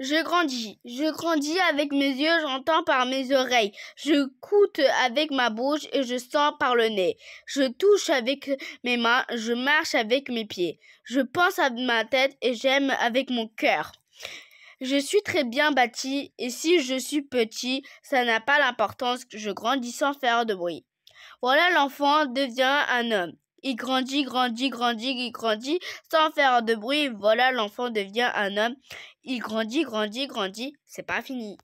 Je grandis, je grandis avec mes yeux, j'entends par mes oreilles, je coûte avec ma bouche et je sens par le nez. Je touche avec mes mains, je marche avec mes pieds. Je pense à ma tête et j'aime avec mon cœur. Je suis très bien bâti et si je suis petit, ça n'a pas l'importance, je grandis sans faire de bruit. Voilà l'enfant devient un homme. Il grandit, grandit, grandit, il grandit, sans faire de bruit. Voilà, l'enfant devient un homme. Il grandit, grandit, grandit. C'est pas fini.